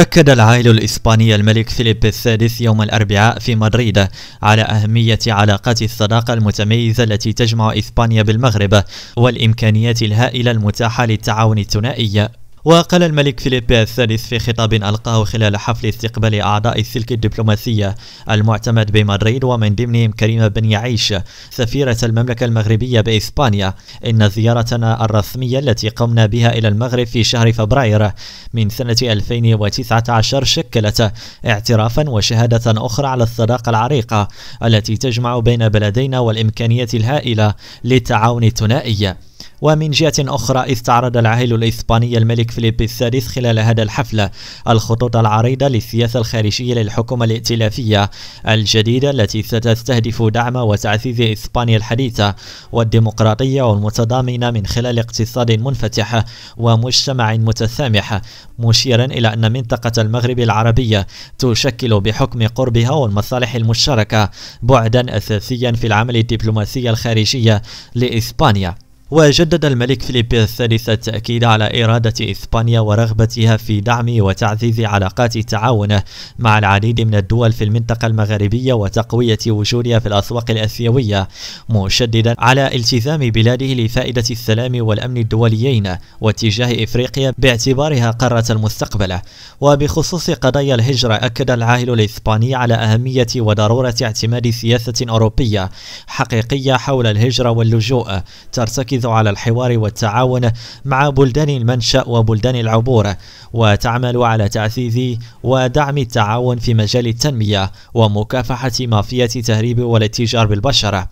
أكد العائل الإسباني الملك فيليب السادس يوم الأربعاء في مدريد على أهمية علاقات الصداقة المتميزة التي تجمع إسبانيا بالمغرب والإمكانيات الهائلة المتاحة للتعاون الثنائي وقال الملك فيليب الثالث في خطاب ألقاه خلال حفل استقبال أعضاء السلك الدبلوماسية المعتمد بمدريد ومن ضمنهم كريمة بن يعيش سفيرة المملكة المغربية بإسبانيا إن زيارتنا الرسمية التي قمنا بها إلى المغرب في شهر فبراير من سنة 2019 شكلت اعترافا وشهادة أخرى على الصداقة العريقة التي تجمع بين بلدينا والإمكانية الهائلة للتعاون الثنائي ومن جهة أخرى إذ تعرض العاهل الإسباني الملك فيليب الثالث خلال هذا الحفل الخطوط العريضة للسياسة الخارجية للحكومة الائتلافية الجديدة التي ستستهدف دعم وتعزيز إسبانيا الحديثة والديمقراطية والمتضامنة من خلال اقتصاد منفتح ومجتمع متسامح مشيرا إلى أن منطقة المغرب العربية تشكل بحكم قربها والمصالح المشتركة بعدا أساسيا في العمل الدبلوماسي الخارجي لإسبانيا وجدد الملك فيليب الثالث التأكيد على إرادة إسبانيا ورغبتها في دعم وتعزيز علاقات التعاون مع العديد من الدول في المنطقة المغربية وتقوية وجودها في الأسواق الأسيوية مشددا على التزام بلاده لفائدة السلام والأمن الدوليين واتجاه إفريقيا باعتبارها قارة المستقبل وبخصوص قضايا الهجرة أكد العاهل الإسباني على أهمية وضرورة اعتماد سياسة أوروبية حقيقية حول الهجرة واللجوء ترتكز تحث على الحوار والتعاون مع بلدان المنشأ وبلدان العبور وتعمل على تعزيز ودعم التعاون في مجال التنمية ومكافحة مافية تهريب والاتجار بالبشر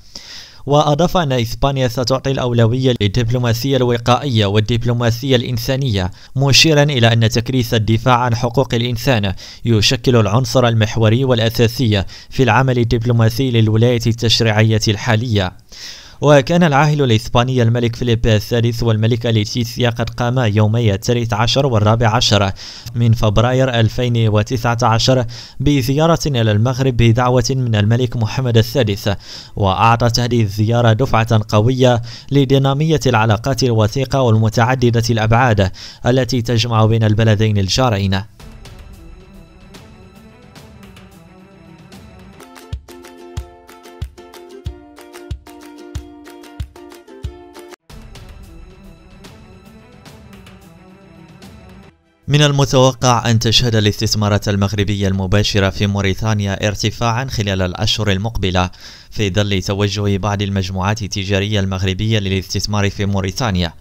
وأضاف أن إسبانيا ستعطي الأولوية للدبلوماسية الوقائية والدبلوماسية الإنسانية مشيرا إلى أن تكريس الدفاع عن حقوق الإنسان يشكل العنصر المحوري والأساسي في العمل الدبلوماسي للولاية التشريعية الحالية وكان العاهل الإسباني الملك فيليب الثالث والملكة ليتيسيا قد قاما يومي الثالث عشر والرابع عشر من فبراير 2019 بزيارة إلى المغرب بدعوة من الملك محمد الثالث وأعطت هذه الزيارة دفعة قوية لدينامية العلاقات الوثيقة والمتعددة الأبعاد التي تجمع بين البلدين الجارين من المتوقع أن تشهد الاستثمارات المغربية المباشرة في موريتانيا ارتفاعا خلال الأشهر المقبلة في ظل توجه بعض المجموعات التجارية المغربية للاستثمار في موريتانيا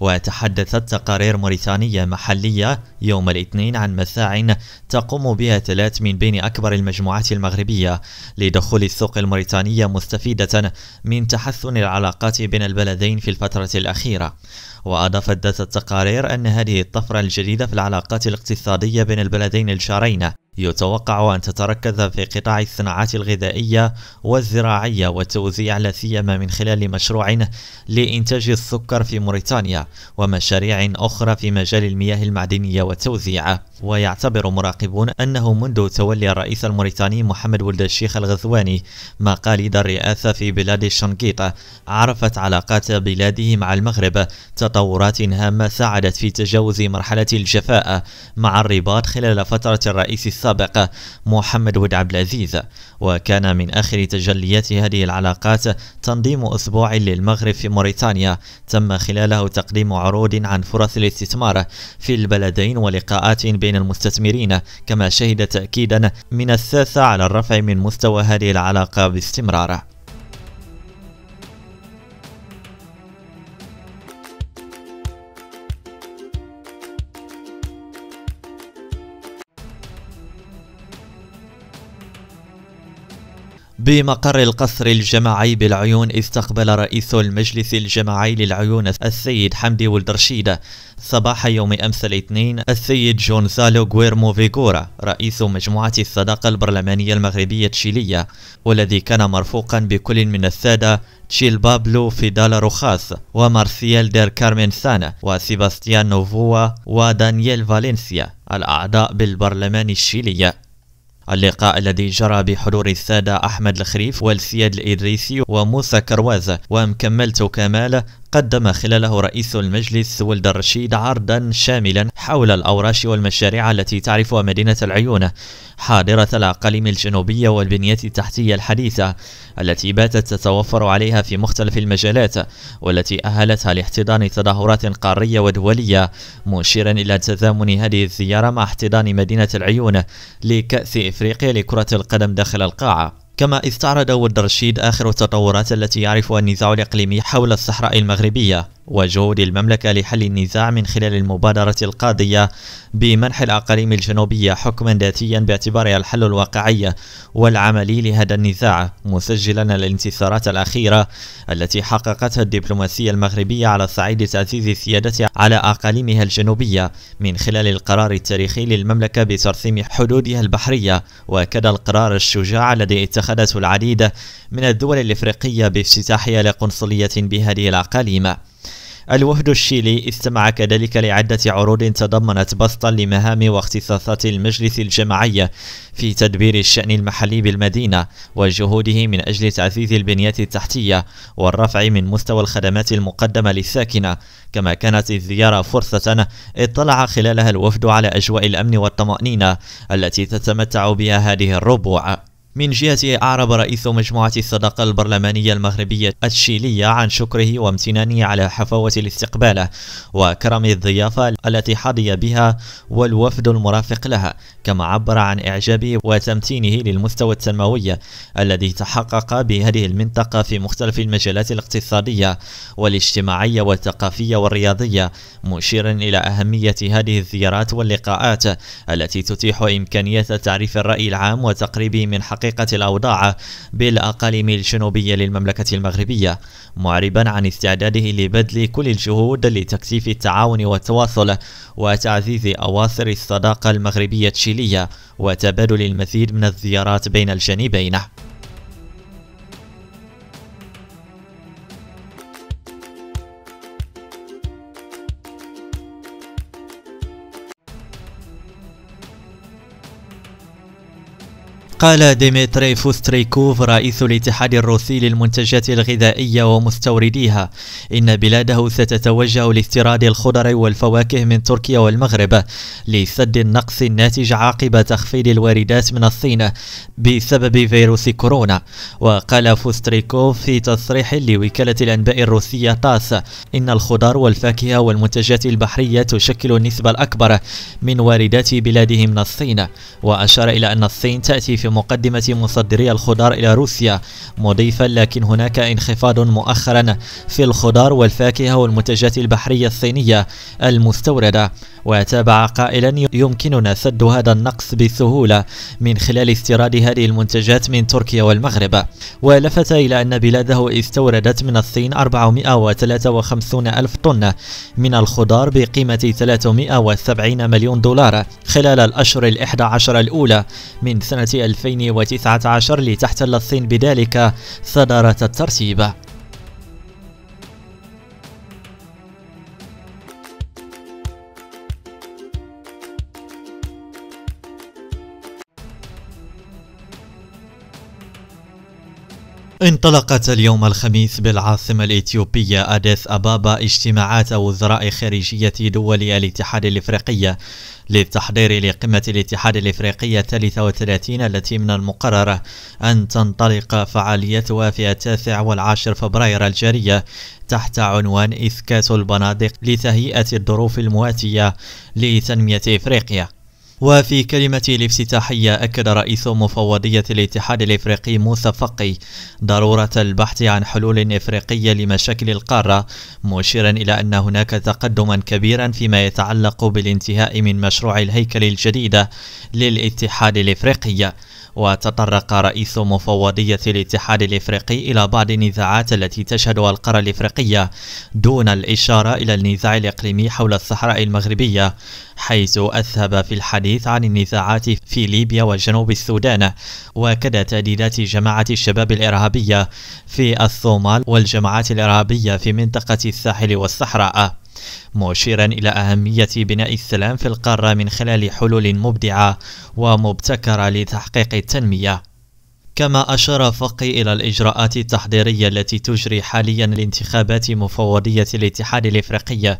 وتحدثت تقارير موريتانية محلية يوم الاثنين عن مساع تقوم بها ثلاث من بين أكبر المجموعات المغربية لدخول السوق الموريتانية مستفيدة من تحسن العلاقات بين البلدين في الفترة الأخيرة وأضافت ذات التقارير أن هذه الطفرة الجديدة في العلاقات الاقتصادية بين البلدين الجارين يتوقع أن تتركز في قطاع الصناعات الغذائية والزراعية والتوزيع لا سيما من خلال مشروع لإنتاج السكر في موريتانيا ومشاريع أخرى في مجال المياه المعدنية والتوزيع ويعتبر مراقبون أنه منذ تولي الرئيس الموريتاني محمد ولد الشيخ الغزواني مقاليد الرئاسة في بلاد الشنقيطة عرفت علاقات بلاده مع المغرب تطورات هامة ساعدت في تجاوز مرحلة الجفاء مع الرباط خلال فترة الرئيس الثاني. السابق محمد ود عبد العزيز وكان من آخر تجليات هذه العلاقات تنظيم أسبوع للمغرب في موريتانيا تم خلاله تقديم عروض عن فرص الاستثمار في البلدين ولقاءات بين المستثمرين كما شهد تأكيدا من الساسة على الرفع من مستوى هذه العلاقة باستمرار بمقر القصر الجماعي بالعيون استقبل رئيس المجلس الجماعي للعيون السيد حمدي ولد رشيد صباح يوم أمس الاثنين السيد جونزالو غويرمو فيغورا رئيس مجموعة الصداقة البرلمانية المغربية التشيلية والذي كان مرفوقا بكل من السادة تشيل بابلو فيدال روخاس ومارسيال دير كارمن سانا وسيباستيان نوفوا ودانييل فالنسيا الأعضاء بالبرلمان الشيلي اللقاء الذي جرى بحضور السادة أحمد الخريف والسياد الإدريسي وموسى كروازة ومكملت كمال قدم خلاله رئيس المجلس ولد الرشيد عرضا شاملا حول الأوراش والمشاريع التي تعرفها مدينة العيون حاضرة الأقاليم الجنوبية والبنية التحتية الحديثة التي باتت تتوفر عليها في مختلف المجالات والتي أهلتها لاحتضان تظاهرات قارية ودولية مشيرا إلى تزامن هذه الزيارة مع احتضان مدينة العيون لكأس إفريقيا لكرة القدم داخل القاعة كما استعرض ود رشيد آخر التطورات التي يعرفها النزاع الإقليمي حول الصحراء المغربية وجهود المملكة لحل النزاع من خلال المبادرة القاضية بمنح الأقاليم الجنوبية حكما ذاتيا باعتبارها الحل الواقعي والعملي لهذا النزاع مسجلا الانتصارات الأخيرة التي حققتها الدبلوماسية المغربية على صعيد تعزيز السيادة على أقاليمها الجنوبية من خلال القرار التاريخي للمملكة بترسيم حدودها البحرية وكذا القرار الشجاع الذي اتخذته العديد من الدول الإفريقية بافتتاحها لقنصلية بهذه الأقاليم الوفد الشيلي استمع كذلك لعدة عروض تضمنت بسطا لمهام واختصاصات المجلس الجماعي في تدبير الشأن المحلي بالمدينة وجهوده من أجل تعزيز البنية التحتية والرفع من مستوى الخدمات المقدمة للساكنة كما كانت الزيارة فرصة اطلع خلالها الوفد على أجواء الأمن والطمأنينة التي تتمتع بها هذه الربوع من جهته أعرب رئيس مجموعة الصداقة البرلمانية المغربية التشيلية عن شكره وامتنانه على حفاوة الاستقبال وكرم الضيافة التي حظي بها والوفد المرافق لها كما عبر عن إعجابه وتمتينه للمستوى التنموي الذي تحقق بهذه المنطقة في مختلف المجالات الاقتصادية والاجتماعية والثقافية والرياضية مشيرا إلى أهمية هذه الزيارات واللقاءات التي تتيح إمكانية تعريف الرأي العام وتقريبه من حقيقة حقيقة الأوضاع بالأقاليم الجنوبية للمملكة المغربية معربا عن استعداده لبذل كل الجهود لتكثيف التعاون والتواصل وتعزيز أواصر الصداقة المغربية التشيلية وتبادل المزيد من الزيارات بين الجانبين قال ديمتري فوستريكوف رئيس الاتحاد الروسي للمنتجات الغذائية ومستورديها إن بلاده ستتوجه لاستيراد الخضر والفواكه من تركيا والمغرب لسد النقص الناتج عقب تخفيض الواردات من الصين بسبب فيروس كورونا وقال فوستريكوف في تصريح لوكالة الأنباء الروسية تاس إن الخضار والفاكهة والمنتجات البحرية تشكل النسبة الأكبر من واردات بلاده من الصين وأشار إلى أن الصين تأتي في في مقدمة مصدري الخضار إلى روسيا مضيفا لكن هناك انخفاض مؤخرا في الخضار والفاكهة والمنتجات البحرية الصينية المستوردة وتابع قائلا يمكننا سد هذا النقص بسهولة من خلال استيراد هذه المنتجات من تركيا والمغرب ولفت إلى أن بلاده استوردت من الصين 453 ألف طن من الخضار بقيمة 370 مليون دولار خلال الأشهر الإحدى عشر الأولى من سنة 2019 لتحتل الصين بذلك صدارة الترتيب انطلقت اليوم الخميس بالعاصمة الإثيوبية أديس أبابا اجتماعات وزراء خارجية دول الاتحاد الإفريقية للتحضير لقمة الاتحاد الإفريقي 33 التي من المقرر أن تنطلق فعاليتها في التاسع والعاشر فبراير الجارية تحت عنوان إسكات البنادق لتهيئة الظروف المواتية لتنمية إفريقيا وفي كلمة الافتتاحية أكد رئيس مفوضية الاتحاد الإفريقي موسى فقي ضرورة البحث عن حلول إفريقية لمشاكل القارة مشيرا إلى أن هناك تقدما كبيرا فيما يتعلق بالانتهاء من مشروع الهيكل الجديدة للاتحاد الإفريقي وتطرق رئيس مفوضية الاتحاد الإفريقي إلى بعض النزاعات التي تشهدها القارة الإفريقية دون الإشارة إلى النزاع الإقليمي حول الصحراء المغربية حيث أذهب في الحديث عن النزاعات في ليبيا وجنوب السودان وكذا تهديدات جماعة الشباب الإرهابية في الصومال والجماعات الإرهابية في منطقة الساحل والصحراء مشيرا إلى أهمية بناء السلام في القارة من خلال حلول مبدعة ومبتكرة لتحقيق التنمية كما أشار فقي إلى الإجراءات التحضيرية التي تجري حاليا لانتخابات مفوضية الاتحاد الإفريقي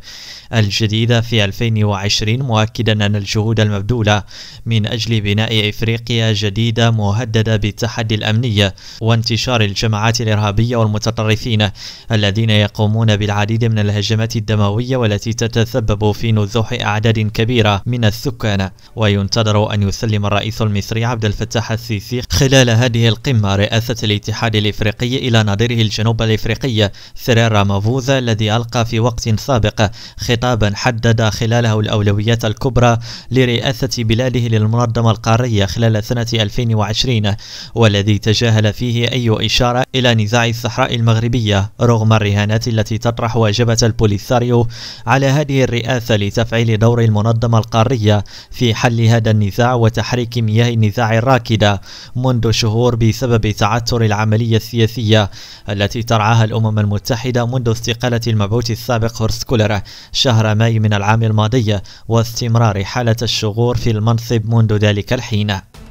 الجديدة في 2020 مؤكدا أن الجهود المبذولة من أجل بناء إفريقيا جديدة مهددة بالتحدي الأمني وانتشار الجماعات الإرهابية والمتطرفين الذين يقومون بالعديد من الهجمات الدموية والتي تتسبب في نزوح أعداد كبيرة من السكان وينتظر أن يسلم الرئيس المصري عبد الفتاح السيسي خلال هذه القمة رئاسة الاتحاد الإفريقي إلى نظيره الجنوب الإفريقي سيريل رامافوزا الذي ألقى في وقت سابق خطابا حدد خلاله الأولويات الكبرى لرئاسة بلاده للمنظمة القارية خلال سنة 2020 والذي تجاهل فيه أي إشارة إلى نزاع الصحراء المغربية رغم الرهانات التي تطرح واجبة البوليساريو على هذه الرئاسة لتفعيل دور المنظمة القارية في حل هذا النزاع وتحريك مياه النزاع الراكدة منذ شهور بسبب تعثر العملية السياسية التي ترعاها الأمم المتحدة منذ استقالة المبعوث السابق هورست كولر شهر ماي من العام الماضي واستمرار حالة الشغور في المنصب منذ ذلك الحين